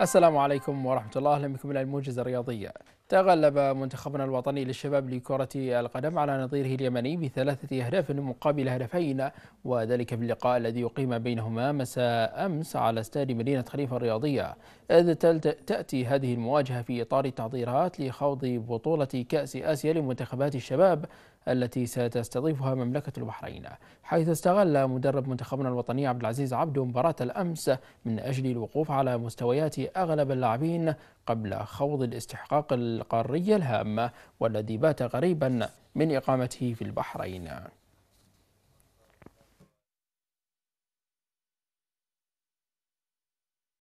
السلام عليكم ورحمة الله أهلا بكم إلى الموجز الرياضية تغلب منتخبنا الوطني للشباب لكرة القدم على نظيره اليمني بثلاثة أهداف مقابل هدفين وذلك في اللقاء الذي يقيم بينهما مساء أمس على استاد مدينة خليفة الرياضية إذ تأتي هذه المواجهة في إطار التحضيرات لخوض بطولة كأس آسيا لمنتخبات الشباب التي ستستضيفها مملكة البحرين حيث استغل مدرب منتخبنا الوطني عبد العزيز عبد مباراة الأمس من أجل الوقوف على مستويات أغلب اللاعبين قبل خوض الاستحقاق القارية الهامة والذي بات قريبا من إقامته في البحرين